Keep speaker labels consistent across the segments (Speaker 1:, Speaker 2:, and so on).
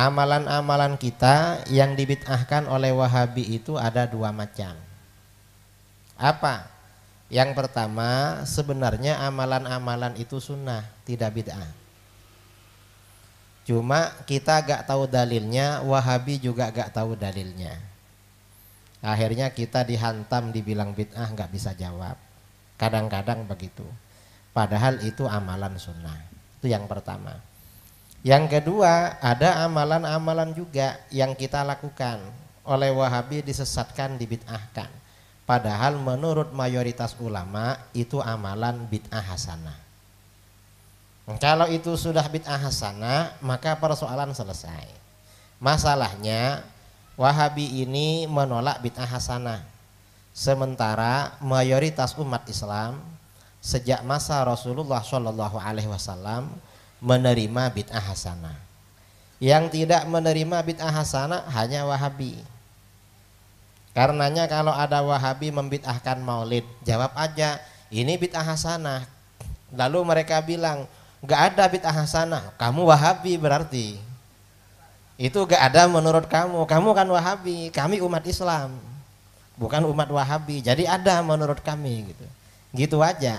Speaker 1: amalan-amalan kita yang dibid'ahkan oleh Wahabi itu ada dua macam. Apa? Yang pertama, sebenarnya amalan-amalan itu sunnah, tidak bid'ah. Cuma kita gak tahu dalilnya, Wahabi juga gak tahu dalilnya. Akhirnya kita dihantam dibilang bid'ah gak bisa jawab. Kadang-kadang begitu. Padahal itu amalan sunnah. Itu yang pertama. Yang kedua, ada amalan-amalan juga yang kita lakukan oleh Wahabi disesatkan, dibid'ahkan. Padahal menurut mayoritas ulama itu amalan bid'ah hasanah. Kalau itu sudah bid'ah hasanah, maka persoalan selesai. Masalahnya Wahabi ini menolak bid'ah hasanah. Sementara mayoritas umat Islam sejak masa Rasulullah Shallallahu alaihi wasallam menerima bid'ah hasanah. Yang tidak menerima bid'ah hasanah hanya Wahabi. Karenanya kalau ada Wahabi membid'ahkan maulid, jawab aja, ini bid'ah hasanah. Lalu mereka bilang, gak ada bid'ah hasanah, kamu Wahabi berarti. Itu gak ada menurut kamu, kamu kan Wahabi, kami umat Islam. Bukan umat Wahabi, jadi ada menurut kami gitu. Gitu aja.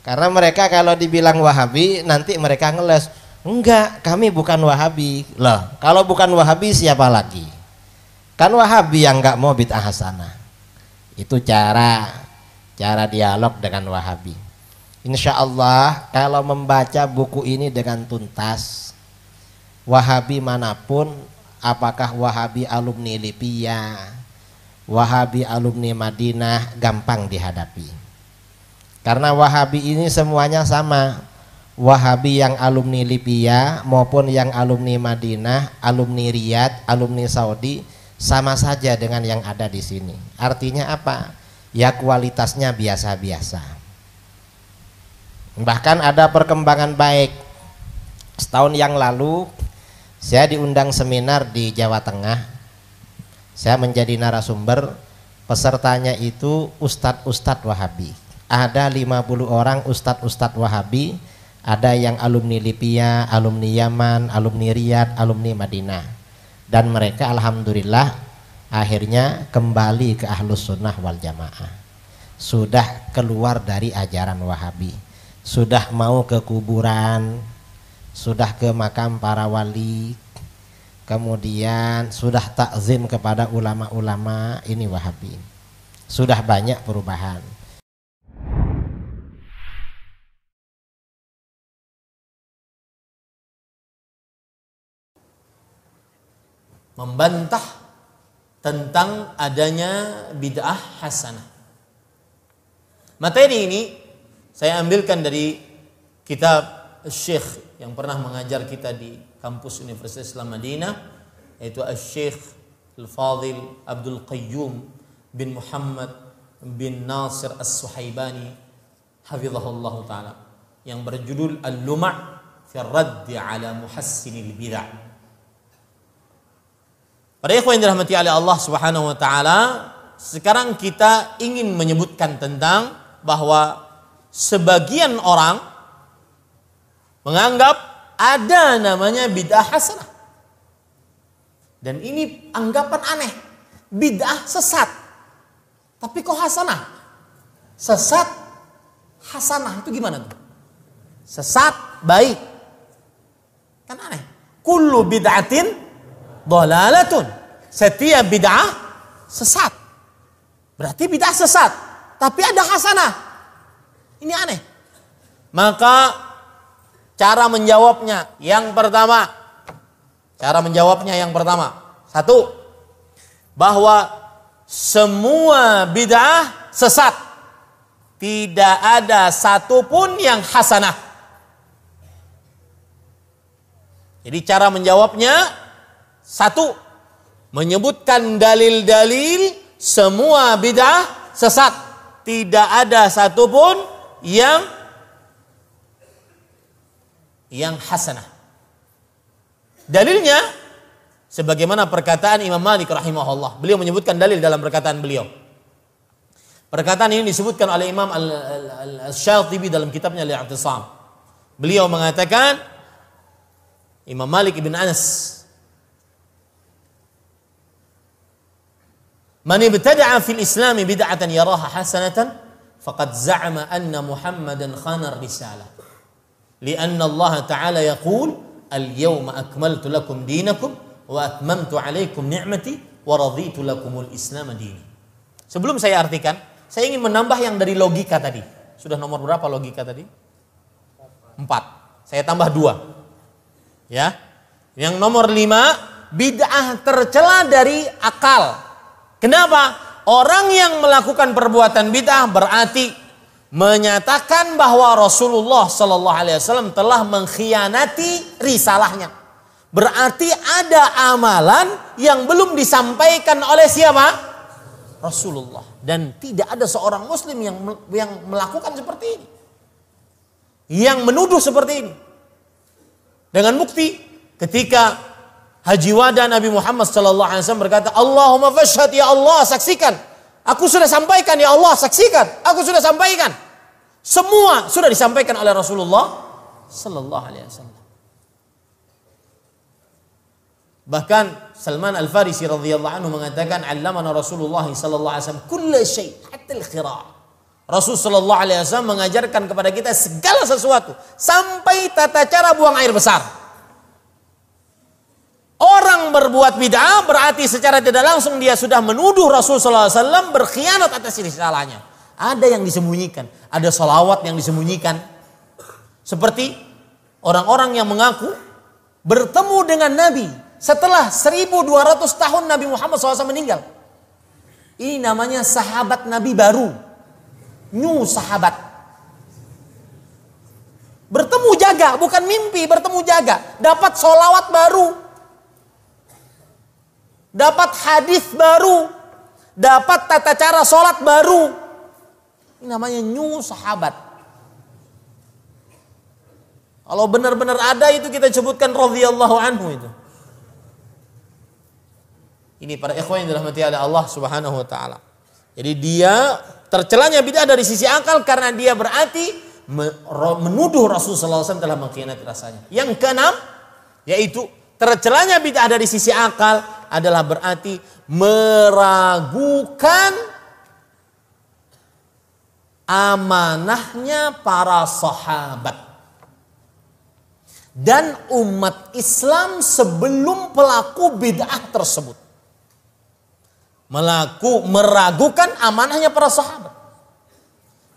Speaker 1: Karena mereka kalau dibilang Wahabi nanti mereka ngeles. Enggak, kami bukan Wahabi. Loh, kalau bukan Wahabi siapa lagi? Kan Wahabi yang enggak mau bid'ah hasanah. Itu cara cara dialog dengan Wahabi. Insya Allah kalau membaca buku ini dengan tuntas, Wahabi manapun, apakah Wahabi alumni Libya, Wahabi alumni Madinah gampang dihadapi. Karena Wahabi ini semuanya sama. Wahabi yang alumni Libya maupun yang alumni Madinah, alumni Riyadh, alumni Saudi sama saja dengan yang ada di sini. Artinya apa? Ya kualitasnya biasa-biasa. Bahkan ada perkembangan baik. Setahun yang lalu saya diundang seminar di Jawa Tengah. Saya menjadi narasumber, pesertanya itu ustadz-ustadz Wahabi ada 50 orang ustadz-ustadz Wahabi, ada yang alumni Libya, alumni Yaman, alumni Riyadh, alumni Madinah. Dan mereka alhamdulillah akhirnya kembali ke Ahlus Sunnah wal Jamaah. Sudah keluar dari ajaran Wahabi, sudah mau ke kuburan, sudah ke makam para wali, kemudian sudah takzim kepada ulama-ulama
Speaker 2: ini Wahabi. Sudah banyak perubahan membantah tentang adanya bid'ah hasanah. Materi ini saya ambilkan dari kitab Syekh yang pernah mengajar kita di kampus Universitas Islam Madinah yaitu Syekh al fadhil Abdul Qayyum bin Muhammad bin Nasir As-Suhaibani hafizahullah taala yang berjudul Al-Luma' fi Raddi ala Muhassinil Bid'ah pada ikhwan yang dirahmati oleh Allah Subhanahu wa taala, sekarang kita ingin menyebutkan tentang bahwa sebagian orang menganggap ada namanya bid'ah hasanah. Dan ini anggapan aneh. Bid'ah sesat. Tapi kok hasanah? Sesat hasanah itu gimana tuh? Sesat baik. Kan aneh. Kullu bid'atin dolalatun. Setiap bid'ah sesat. Berarti bid'ah sesat, tapi ada hasanah. Ini aneh. Maka cara menjawabnya yang pertama cara menjawabnya yang pertama satu bahwa semua bid'ah sesat tidak ada satupun yang hasanah jadi cara menjawabnya satu, menyebutkan dalil-dalil semua bid'ah sesat. Tidak ada satupun yang yang hasanah. Dalilnya sebagaimana perkataan Imam Malik rahimahullah. Beliau menyebutkan dalil dalam perkataan beliau. Perkataan ini disebutkan oleh Imam Al-Syatibi dalam kitabnya Al-I'tisam. Beliau mengatakan Imam Malik bin Anas Man ibtada'a fil Islam bid'atan yaraha hasanatan faqad za'ama anna Muhammadan khana risalah. Karena Allah Ta'ala yaqul al-yawma akmaltu lakum dinakum wa atmamtu alaikum ni'mati wa raditu lakumul islam dini. Sebelum saya artikan, saya ingin menambah yang dari logika tadi. Sudah nomor berapa logika tadi? Empat. Saya tambah dua. Ya. Yang nomor lima, bid'ah tercela dari akal Kenapa? Orang yang melakukan perbuatan bid'ah berarti menyatakan bahwa Rasulullah Shallallahu Alaihi Wasallam telah mengkhianati risalahnya. Berarti ada amalan yang belum disampaikan oleh siapa? Rasulullah. Dan tidak ada seorang muslim yang yang melakukan seperti ini. Yang menuduh seperti ini. Dengan bukti ketika Haji Wada Nabi Muhammad sallallahu alaihi wasallam berkata, "Allahumma fashhad ya Allah, saksikan. Aku sudah sampaikan ya Allah, saksikan. Aku sudah sampaikan." Semua sudah disampaikan oleh Rasulullah sallallahu alaihi wasallam. Bahkan Salman Al-Farisi radhiyallahu anhu mengatakan, "Allamana Rasulullah sallallahu alaihi wasallam kulla syai, hatta al-qira'ah." Rasul Shallallahu Alaihi Wasallam mengajarkan kepada kita segala sesuatu sampai tata cara buang air besar orang berbuat bid'ah berarti secara tidak langsung dia sudah menuduh Rasulullah SAW berkhianat atas risalahnya. Ada yang disembunyikan, ada solawat yang disembunyikan. Seperti orang-orang yang mengaku bertemu dengan Nabi setelah 1200 tahun Nabi Muhammad SAW meninggal. Ini namanya sahabat Nabi baru. New sahabat. Bertemu jaga, bukan mimpi, bertemu jaga. Dapat solawat baru, dapat hadis baru, dapat tata cara sholat baru. Ini namanya new sahabat. Kalau benar-benar ada itu kita sebutkan radhiyallahu anhu itu. Ini para ikhwan yang dirahmati oleh Allah Subhanahu wa taala. Jadi dia tercelanya bid'ah dari sisi akal karena dia berarti menuduh Rasulullah Wasallam telah mengkhianati rasanya. Yang keenam yaitu tercelanya bid'ah dari sisi akal adalah berarti meragukan amanahnya para sahabat dan umat Islam sebelum pelaku bid'ah tersebut melaku meragukan amanahnya para sahabat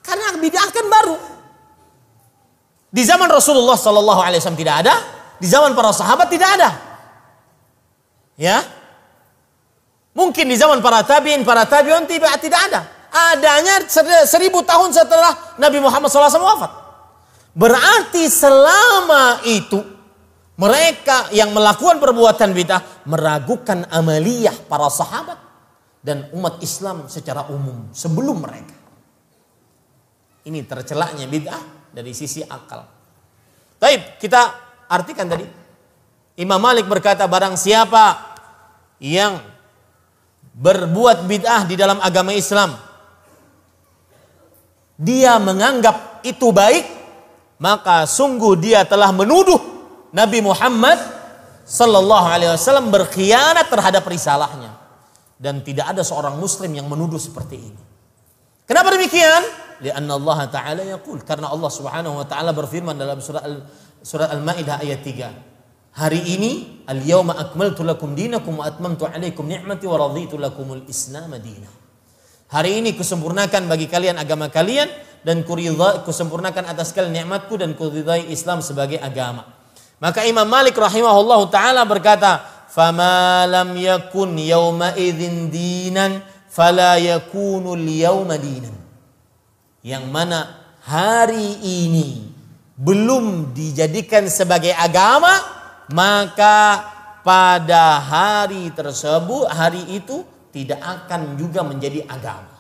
Speaker 2: karena bid'ah kan baru di zaman Rasulullah Shallallahu Alaihi Wasallam tidak ada di zaman para sahabat tidak ada ya Mungkin di zaman para tabiin, para tabiun tidak tidak ada. Adanya seribu tahun setelah Nabi Muhammad SAW wafat. Berarti selama itu mereka yang melakukan perbuatan bidah meragukan amaliyah para sahabat dan umat Islam secara umum sebelum mereka. Ini tercelaknya bidah dari sisi akal. Baik, kita artikan tadi. Imam Malik berkata barang siapa yang berbuat bid'ah di dalam agama Islam, dia menganggap itu baik, maka sungguh dia telah menuduh Nabi Muhammad sallallahu alaihi wasallam berkhianat terhadap risalahnya. Dan tidak ada seorang muslim yang menuduh seperti ini. Kenapa demikian? Allah Ta'ala yaqul. Karena Allah Subhanahu Wa Ta'ala berfirman dalam surah Al-Ma'idah ayat 3 hari ini al yauma akmaltu lakum dinakum wa atmamtu alaikum ni'mati wa raditu lakumul islam Dina. Hari ini kusempurnakan bagi kalian agama kalian dan kuridha, kusempurnakan atas kalian nikmatku dan kuridhai Islam sebagai agama. Maka Imam Malik rahimahullah taala berkata, "Fama lam yakun yauma idzin dinan fala yakunu yauma dinan." Yang mana hari ini belum dijadikan sebagai agama, maka pada hari tersebut hari itu tidak akan juga menjadi agama.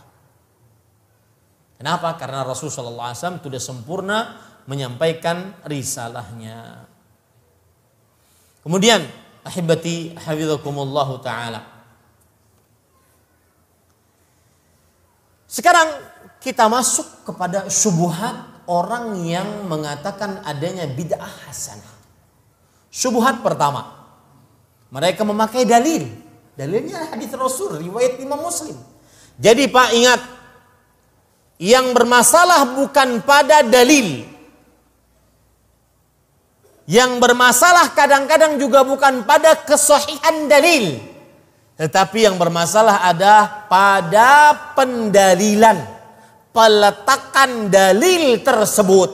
Speaker 2: Kenapa? Karena Rasulullah SAW sudah sempurna menyampaikan risalahnya. Kemudian ahibati hafizakumullah taala. Sekarang kita masuk kepada subuhat orang yang mengatakan adanya bid'ah hasanah. Subuhat pertama. Mereka memakai dalil. Dalilnya hadis Rasul, riwayat Imam Muslim. Jadi Pak ingat, yang bermasalah bukan pada dalil. Yang bermasalah kadang-kadang juga bukan pada kesohihan dalil. Tetapi yang bermasalah ada pada pendalilan. Peletakan dalil tersebut.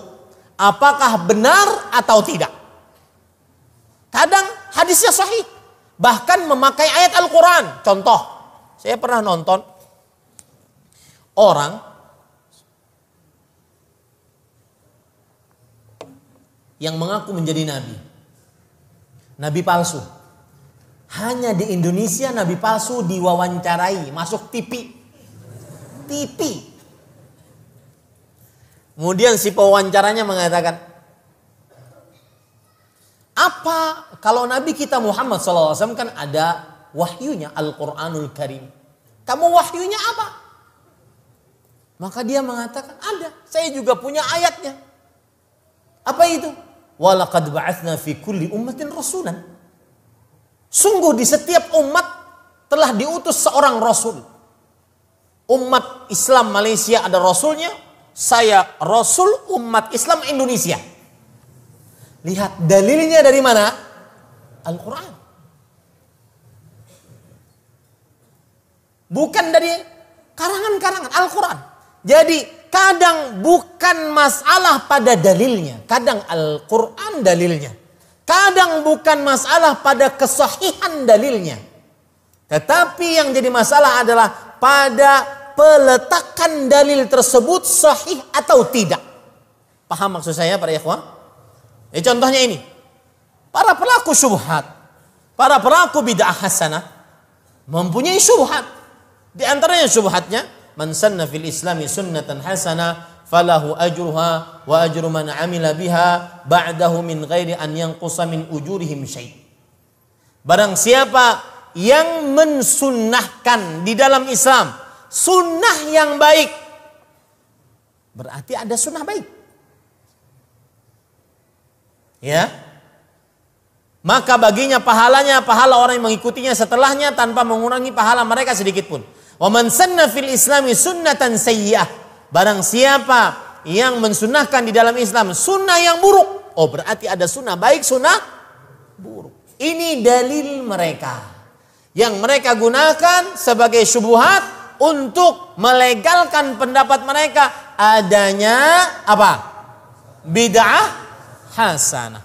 Speaker 2: Apakah benar atau tidak. Kadang hadisnya sahih. Bahkan memakai ayat Al-Quran. Contoh, saya pernah nonton orang yang mengaku menjadi nabi. Nabi palsu. Hanya di Indonesia nabi palsu diwawancarai, masuk TV. TV. Kemudian si pewawancaranya mengatakan, apa kalau Nabi kita Muhammad SAW kan ada wahyunya Al-Quranul Karim. Kamu wahyunya apa? Maka dia mengatakan ada. Saya juga punya ayatnya. Apa itu? Walakad ba'athna fi kulli ummatin rasulan. Sungguh di setiap umat telah diutus seorang rasul. Umat Islam Malaysia ada rasulnya. Saya rasul umat Islam Indonesia. Lihat dalilnya dari mana? Al-Quran. Bukan dari karangan-karangan Al-Quran. Jadi kadang bukan masalah pada dalilnya. Kadang Al-Quran dalilnya. Kadang bukan masalah pada kesahihan dalilnya. Tetapi yang jadi masalah adalah pada peletakan dalil tersebut sahih atau tidak. Paham maksud saya para ikhwan? Ya, contohnya ini. Para pelaku syubhat, para pelaku bid'ah hasanah mempunyai syubhat. Di antaranya syubhatnya, man sanna fil islami sunnatan hasanah falahu ajruha wa ajru man amila biha ba'dahu min ghairi an yanqusa min ujurihim syai'. Barang siapa yang mensunnahkan di dalam Islam sunnah yang baik berarti ada sunnah baik Ya. Maka baginya pahalanya pahala orang yang mengikutinya setelahnya tanpa mengurangi pahala mereka sedikit pun. Wa fil islami sunnatan sayyi'ah. Barang siapa yang mensunahkan di dalam Islam sunnah yang buruk. Oh berarti ada sunnah baik sunnah buruk. Ini dalil mereka. Yang mereka gunakan sebagai syubuhat untuk melegalkan pendapat mereka adanya apa? Bid'ah hasanah.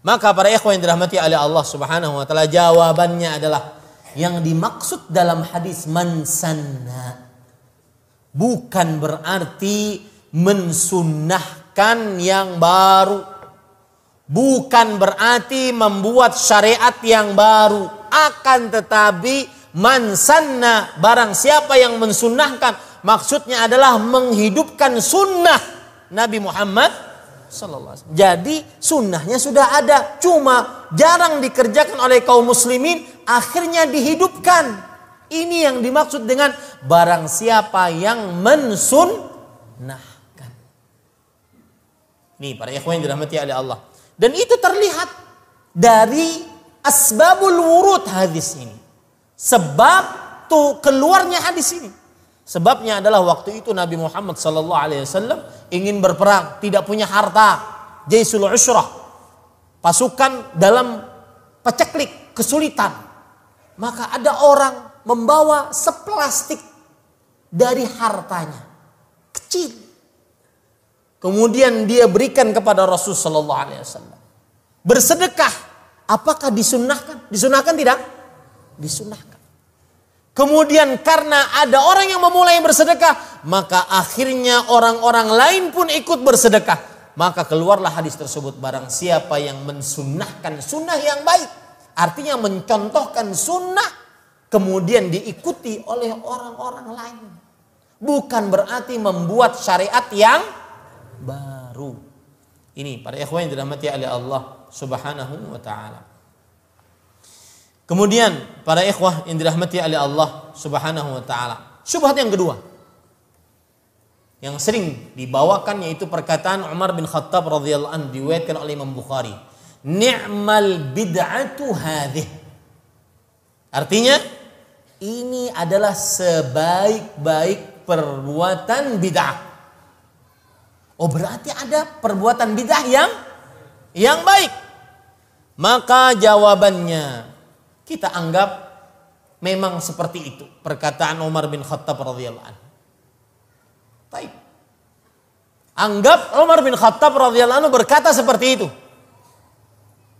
Speaker 2: Maka para ikhwan yang dirahmati oleh Allah Subhanahu wa taala jawabannya adalah yang dimaksud dalam hadis mansanna bukan berarti mensunnahkan yang baru bukan berarti membuat syariat yang baru akan tetapi mansanna barang siapa yang mensunahkan maksudnya adalah menghidupkan sunnah Nabi Muhammad jadi sunnahnya sudah ada, cuma jarang dikerjakan oleh kaum muslimin, akhirnya dihidupkan. Ini yang dimaksud dengan barang siapa yang mensunnahkan. Nih para ikhwan yang dirahmati oleh Allah. Dan itu terlihat dari asbabul wurud hadis ini. Sebab tuh keluarnya hadis ini. Sebabnya adalah waktu itu Nabi Muhammad Sallallahu Alaihi Wasallam ingin berperang, tidak punya harta, jaisul usrah, pasukan dalam peceklik kesulitan. Maka ada orang membawa seplastik dari hartanya, kecil. Kemudian dia berikan kepada Rasul Sallallahu Alaihi Wasallam. Bersedekah, apakah disunahkan? Disunahkan tidak? Disunahkan. Kemudian karena ada orang yang memulai bersedekah, maka akhirnya orang-orang lain pun ikut bersedekah. Maka keluarlah hadis tersebut barang siapa yang mensunahkan sunnah yang baik. Artinya mencontohkan sunnah kemudian diikuti oleh orang-orang lain. Bukan berarti membuat syariat yang baru. Ini para ikhwan yang dirahmati oleh Allah subhanahu wa ta'ala. Kemudian para ikhwah yang dirahmati oleh Allah Subhanahu wa taala. Syubhat yang kedua yang sering dibawakan yaitu perkataan Umar bin Khattab radhiyallahu anhu diwetkan oleh Imam Bukhari. Ni'mal bid'atu hadhih. Artinya ini adalah sebaik-baik perbuatan bid'ah. Oh berarti ada perbuatan bid'ah yang yang baik. Maka jawabannya kita anggap memang seperti itu perkataan Umar bin Khattab radhiyallahu anhu. Baik. Anggap Umar bin Khattab radhiyallahu anhu berkata seperti itu.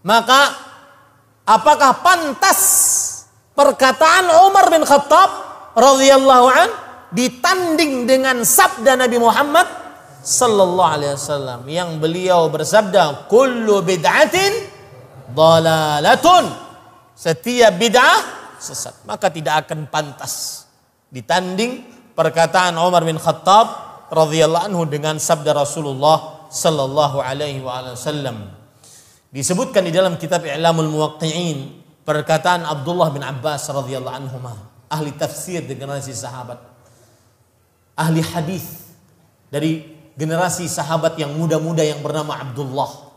Speaker 2: Maka apakah pantas perkataan Umar bin Khattab radhiyallahu an ditanding dengan sabda Nabi Muhammad sallallahu alaihi wasallam yang beliau bersabda kullu bid'atin dalalatun setiap bid'ah sesat. Maka tidak akan pantas ditanding perkataan Umar bin Khattab radhiyallahu anhu dengan sabda Rasulullah sallallahu alaihi wasallam. Disebutkan di dalam kitab I'lamul Muwaqqi'in perkataan Abdullah bin Abbas radhiyallahu anhu ahli tafsir dari generasi sahabat. Ahli hadis dari generasi sahabat yang muda-muda yang bernama Abdullah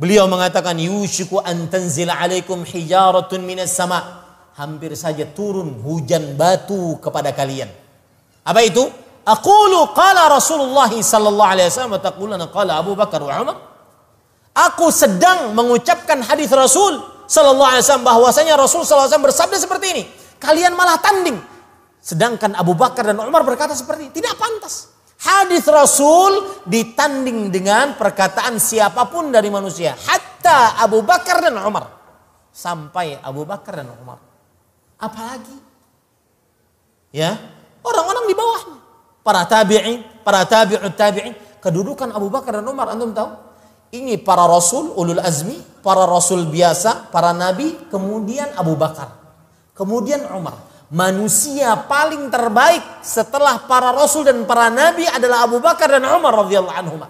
Speaker 2: Beliau mengatakan yushiku antanzila alaikum hijaratun minas sama. Hampir saja turun hujan batu kepada kalian. Apa itu? Aqulu qala Rasulullah sallallahu alaihi wasallam taqulana qala Abu Bakar wa Umar. Aku sedang mengucapkan hadis Rasul sallallahu alaihi wasallam bahwasanya Rasul sallallahu alaihi wasallam bersabda seperti ini. Kalian malah tanding. Sedangkan Abu Bakar dan Umar berkata seperti ini. Tidak pantas. Hadis Rasul ditanding dengan perkataan siapapun dari manusia. Hatta Abu Bakar dan Umar. Sampai Abu Bakar dan Umar. Apalagi? Ya, orang-orang di bawahnya. Para tabi'in, para tabi'ut tabi'in. Kedudukan Abu Bakar dan Umar, antum tahu? Ini para rasul ulul azmi, para rasul biasa, para nabi, kemudian Abu Bakar. Kemudian Umar manusia paling terbaik setelah para rasul dan para nabi adalah Abu Bakar dan Umar radhiyallahu anhu.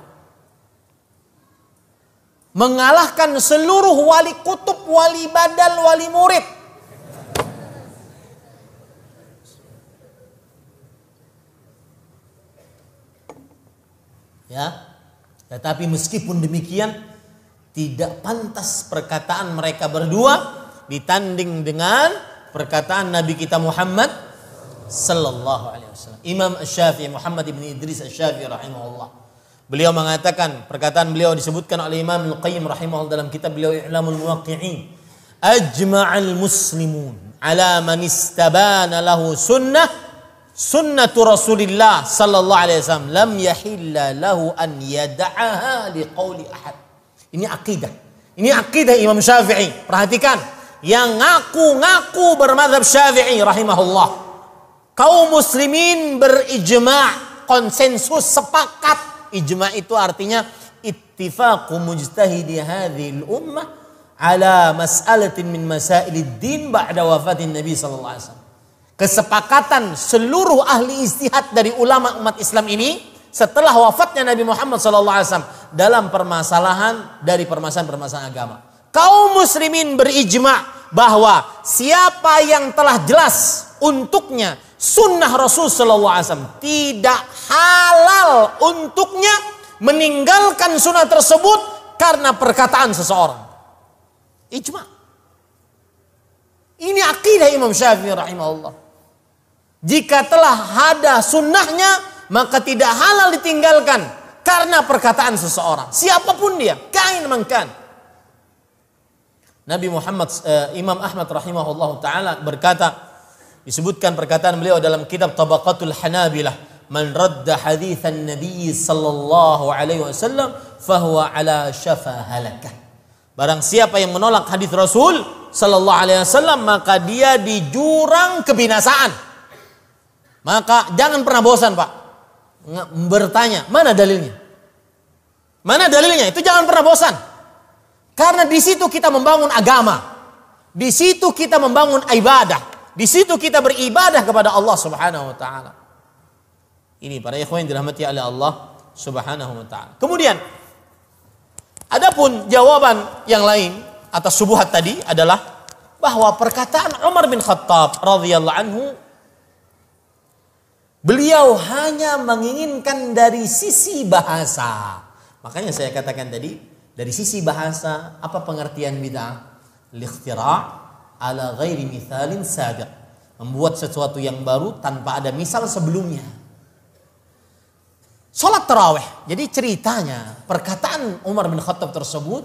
Speaker 2: Mengalahkan seluruh wali kutub, wali badal, wali murid. Ya. Tetapi meskipun demikian tidak pantas perkataan mereka berdua ditanding dengan perkataan Nabi kita Muhammad sallallahu alaihi wasallam. Imam syafii Muhammad bin Idris syafii rahimahullah. Beliau mengatakan perkataan beliau disebutkan oleh Imam Al-Qayyim rahimahullah dalam kitab beliau I'lamul Muwaqqi'in. Ajma'al muslimun ala man istabana lahu sunnah sunnatu Rasulillah sallallahu alaihi wasallam lam yahilla lahu an yad'aha liqauli ahad. Ini akidah. Ini akidah Imam Syafi'i. Perhatikan yang ngaku-ngaku bermadhab syafi'i rahimahullah. Kaum muslimin berijma' konsensus sepakat. Ijma' itu artinya ittifaqu mujtahidi hadhil ummah ala mas'alatin min masailid din ba'da wafatin Nabi sallallahu alaihi wasallam. Kesepakatan seluruh ahli istihad dari ulama umat Islam ini setelah wafatnya Nabi Muhammad sallallahu alaihi wasallam dalam permasalahan dari permasalahan-permasalahan agama kaum muslimin berijma bahwa siapa yang telah jelas untuknya sunnah Rasul Shallallahu Alaihi Wasallam tidak halal untuknya meninggalkan sunnah tersebut karena perkataan seseorang. Ijma. Ini akidah Imam Syafi'i rahimahullah. Jika telah ada sunnahnya maka tidak halal ditinggalkan karena perkataan seseorang. Siapapun dia, kain mengkan. Nabi Muhammad uh, Imam Ahmad rahimahullah taala berkata disebutkan perkataan beliau dalam kitab Tabaqatul Hanabilah man radda hadithan Nabi sallallahu alaihi wasallam fahuwa ala syafa halaka barang siapa yang menolak hadis Rasul sallallahu alaihi wasallam maka dia di jurang kebinasaan maka jangan pernah bosan Pak bertanya mana dalilnya mana dalilnya itu jangan pernah bosan karena di situ kita membangun agama. Di situ kita membangun ibadah. Di situ kita beribadah kepada Allah Subhanahu wa taala. Ini para ikhwan dirahmati oleh Allah Subhanahu wa taala. Kemudian adapun jawaban yang lain atas subuhat tadi adalah bahwa perkataan Umar bin Khattab radhiyallahu anhu beliau hanya menginginkan dari sisi bahasa. Makanya saya katakan tadi dari sisi bahasa, apa pengertian bid'ah? Likhtira ala ghairi mithalin sabiq. Membuat sesuatu yang baru tanpa ada misal sebelumnya. Sholat terawih. Jadi ceritanya, perkataan Umar bin Khattab tersebut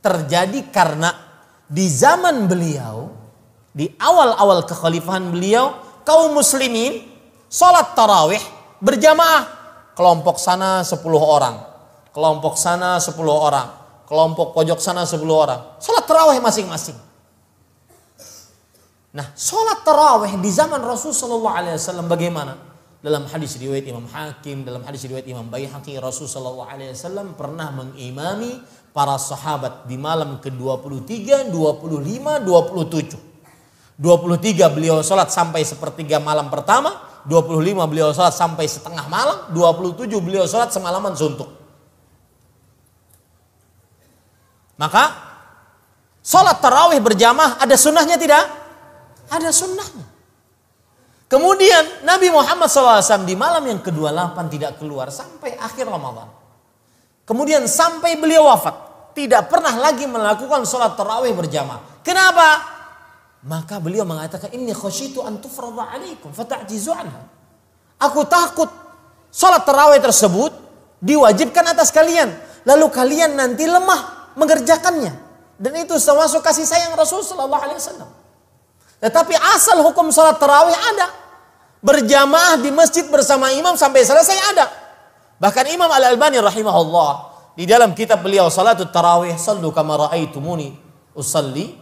Speaker 2: terjadi karena di zaman beliau, di awal-awal kekhalifahan beliau, kaum muslimin sholat tarawih berjamaah. Kelompok sana 10 orang, kelompok sana 10 orang kelompok pojok sana 10 orang. Sholat terawih masing-masing. Nah, sholat terawih di zaman Rasul Sallallahu Alaihi Wasallam bagaimana? Dalam hadis riwayat Imam Hakim, dalam hadis riwayat Imam Baihaqi, Rasul Sallallahu Alaihi Wasallam pernah mengimami para sahabat di malam ke-23, 25, 27. 23 beliau sholat sampai sepertiga malam pertama, 25 beliau sholat sampai setengah malam, 27 beliau sholat semalaman suntuk. Maka sholat tarawih berjamaah ada sunnahnya tidak? Ada sunnahnya. Kemudian Nabi Muhammad SAW di malam yang ke-28 tidak keluar sampai akhir Ramadan. Kemudian sampai beliau wafat. Tidak pernah lagi melakukan sholat tarawih berjamaah. Kenapa? Maka beliau mengatakan, ini khosyitu antufradha alaikum fata'jizu anha. Aku takut sholat terawih tersebut diwajibkan atas kalian. Lalu kalian nanti lemah mengerjakannya. Dan itu termasuk kasih sayang Rasul Shallallahu Alaihi Wasallam. Tetapi asal hukum sholat terawih ada. Berjamaah di masjid bersama imam sampai selesai ada. Bahkan Imam Al-Albani rahimahullah di dalam kitab beliau Salatut Tarawih Sallu kama raaitumuni usalli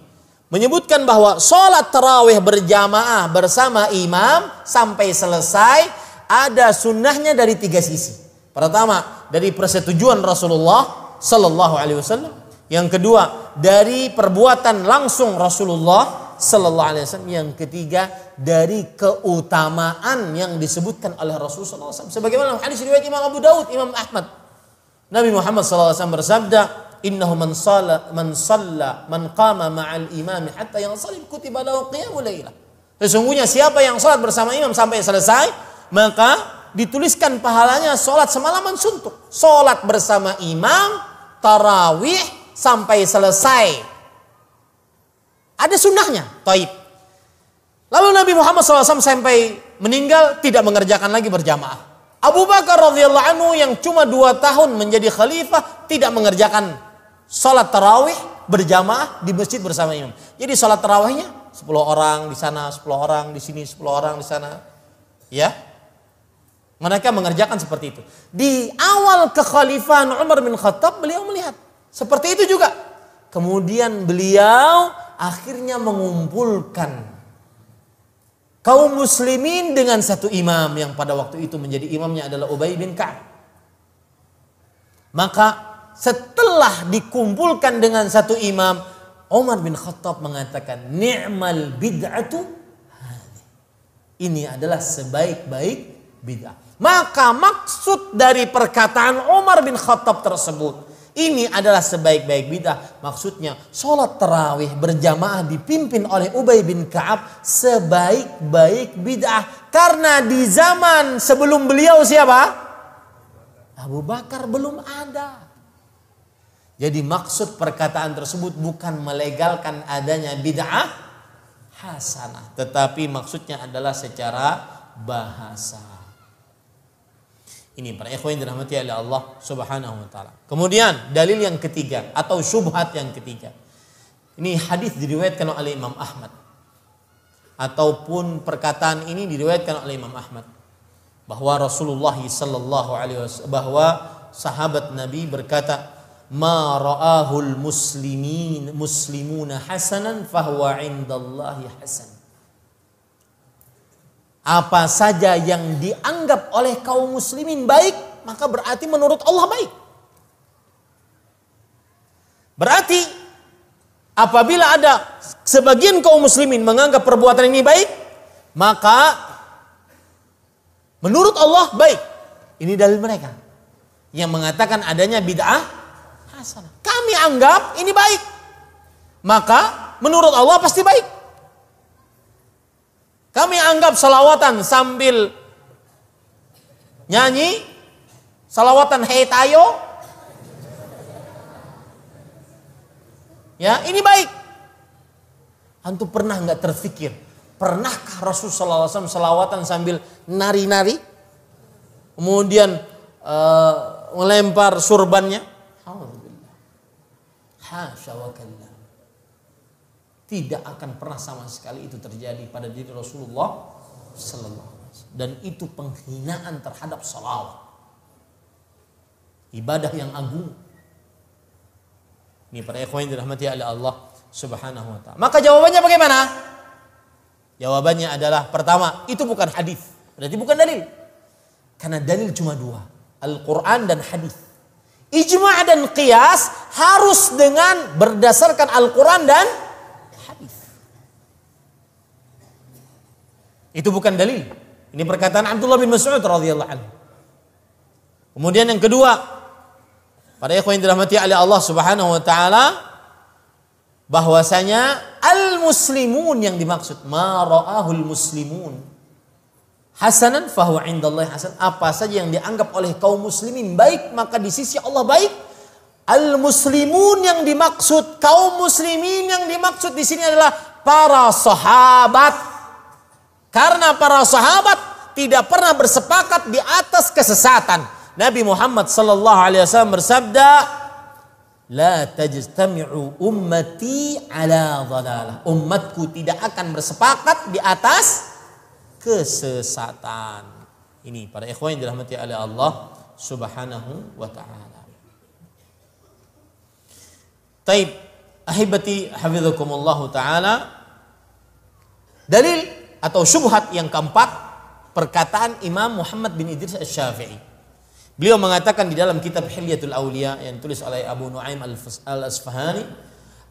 Speaker 2: menyebutkan bahwa sholat terawih berjamaah bersama imam sampai selesai ada sunnahnya dari tiga sisi. Pertama, dari persetujuan Rasulullah Sallallahu Alaihi Wasallam. Yang kedua, dari perbuatan langsung Rasulullah sallallahu alaihi wasallam. Yang ketiga, dari keutamaan yang disebutkan oleh Rasulullah sallallahu alaihi wasallam. Sebagaimana hadis riwayat Imam Abu Daud, Imam Ahmad. Nabi Muhammad sallallahu alaihi wasallam bersabda, "Innahu man shalla man shalla man qama ma'al imam hatta yansalib kutiba lahu qiyamul lailah." Sesungguhnya siapa yang salat bersama imam sampai selesai, maka dituliskan pahalanya salat semalaman suntuk. Salat bersama imam, tarawih, sampai selesai. Ada sunnahnya, Toib. Lalu Nabi Muhammad SAW sampai meninggal tidak mengerjakan lagi berjamaah. Abu Bakar radhiyallahu anhu yang cuma dua tahun menjadi khalifah tidak mengerjakan sholat tarawih berjamaah di masjid bersama imam. Jadi sholat tarawihnya sepuluh orang di sana, sepuluh orang di sini, sepuluh orang di sana. Ya, mereka mengerjakan seperti itu. Di awal kekhalifahan Umar bin Khattab beliau melihat seperti itu juga. Kemudian beliau akhirnya mengumpulkan kaum muslimin dengan satu imam yang pada waktu itu menjadi imamnya adalah Ubay bin Ka'ab. Maka setelah dikumpulkan dengan satu imam, Umar bin Khattab mengatakan, "Ni'mal bid'atu Ini adalah sebaik-baik bid'ah. Maka maksud dari perkataan Umar bin Khattab tersebut ini adalah sebaik-baik bidah. Maksudnya sholat terawih berjamaah dipimpin oleh Ubay bin Kaab sebaik-baik bidah. Karena di zaman sebelum beliau siapa? Abu Bakar belum ada. Jadi maksud perkataan tersebut bukan melegalkan adanya bid'ah hasanah. Tetapi maksudnya adalah secara bahasa. Ini para ikhwan dirahmati oleh Allah Subhanahu wa taala. Kemudian dalil yang ketiga atau syubhat yang ketiga. Ini hadis diriwayatkan oleh Imam Ahmad. Ataupun perkataan ini diriwayatkan oleh Imam Ahmad bahwa Rasulullah sallallahu alaihi wasallam bahwa sahabat Nabi berkata ma ra'ahul muslimin muslimuna hasanan fahuwa indallahi hasan apa saja yang dianggap oleh kaum muslimin baik, maka berarti menurut Allah baik. Berarti apabila ada sebagian kaum muslimin menganggap perbuatan ini baik, maka menurut Allah baik. Ini dalil mereka yang mengatakan adanya bid'ah hasanah. Kami anggap ini baik. Maka menurut Allah pasti baik. Kami anggap salawatan sambil nyanyi, salawatan hei tayo. Ya, ini baik. Antum pernah nggak terfikir? Pernahkah Rasulullah SAW salawatan sambil nari-nari? Kemudian uh, melempar surbannya? Alhamdulillah. Hasya wa kallah tidak akan pernah sama sekali itu terjadi pada diri Rasulullah sallallahu alaihi wasallam dan itu penghinaan terhadap salawat ibadah yang agung ini para ikhwan dirahmati oleh Allah subhanahu wa ta'ala maka jawabannya bagaimana jawabannya adalah pertama itu bukan hadis berarti bukan dalil karena dalil cuma dua Al-Quran dan hadis ijma dan qiyas harus dengan berdasarkan Al-Quran dan Itu bukan dalil. Ini perkataan Abdullah bin Mas'ud radhiyallahu anhu. Kemudian yang kedua, para ikhwan dirahmati oleh Allah Subhanahu wa taala bahwasanya al-muslimun yang dimaksud ma ra'ahul muslimun hasanan fahu indallahi hasan apa saja yang dianggap oleh kaum muslimin baik maka di sisi Allah baik al-muslimun yang dimaksud kaum muslimin yang dimaksud di sini adalah para sahabat karena para sahabat tidak pernah bersepakat di atas kesesatan. Nabi Muhammad sallallahu alaihi wasallam bersabda, "La tajtami'u ummati ala dhalalah." Umatku tidak akan bersepakat di atas kesesatan. Ini para ikhwan yang dirahmati oleh Allah Subhanahu wa taala. Taib, ahibati hafizakumullah taala. Dalil atau syubhat yang keempat perkataan Imam Muhammad bin Idris Asy-Syafi'i. Beliau mengatakan di dalam kitab Hilyatul Aulia yang tulis oleh Abu Nuaim Al-Asfahani,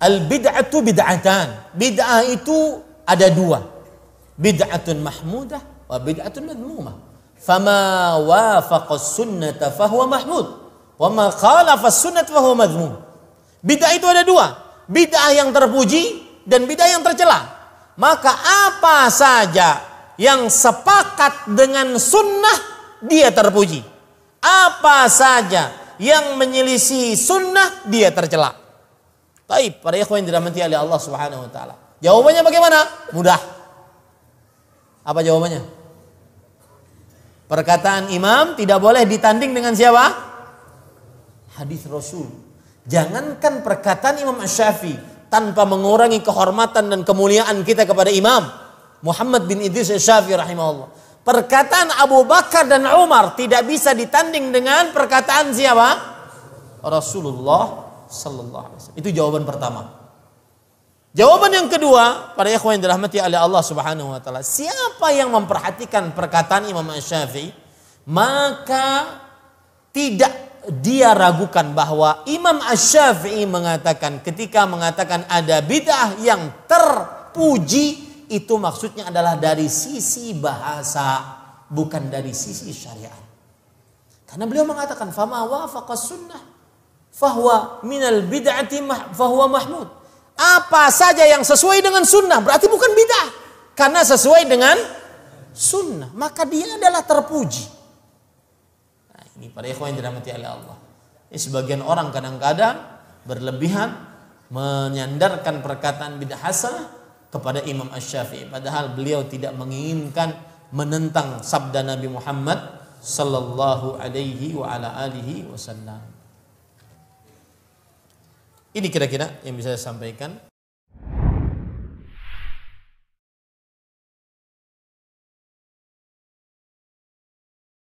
Speaker 2: "Al-bid'atu bid'atan." Bid'ah itu ada dua. Bid'atun mahmudah wa bid'atun madmumah. Fama wafaqa sunnata fahuwa mahmud wa ma khalafa sunnat fahuwa madmum. Bid'ah itu ada dua. Bid'ah yang terpuji dan bid'ah yang tercela maka apa saja yang sepakat dengan sunnah dia terpuji. Apa saja yang menyelisih sunnah dia tercela. Baik, para ikhwan yang dirahmati oleh Allah Subhanahu wa taala. Jawabannya bagaimana? Mudah. Apa jawabannya? Perkataan imam tidak boleh ditanding dengan siapa? Hadis Rasul. Jangankan perkataan Imam Asy-Syafi'i, tanpa mengurangi kehormatan dan kemuliaan kita kepada Imam Muhammad bin Idris Syafi'i rahimahullah. Perkataan Abu Bakar dan Umar tidak bisa ditanding dengan perkataan siapa? Rasulullah sallallahu alaihi wasallam. Itu jawaban pertama. Jawaban yang kedua, para ikhwan yang dirahmati oleh Allah Subhanahu wa taala, siapa yang memperhatikan perkataan Imam Syafi'i, maka tidak dia ragukan bahwa Imam Ash-Syafi'i mengatakan ketika mengatakan ada bid'ah yang terpuji itu maksudnya adalah dari sisi bahasa bukan dari sisi syariat. Karena beliau mengatakan fama wafaqa sunnah fahuwa minal bid'ati fahuwa mahmud. Apa saja yang sesuai dengan sunnah berarti bukan bid'ah karena sesuai dengan sunnah maka dia adalah terpuji. Ini para ikhwan yang dirahmati oleh Allah. Ini sebagian orang kadang-kadang berlebihan menyandarkan perkataan bidah hasanah kepada Imam Ash-Syafi'i padahal beliau tidak menginginkan menentang sabda Nabi Muhammad sallallahu alaihi wa ala alihi wasallam. Ini kira-kira yang bisa saya sampaikan.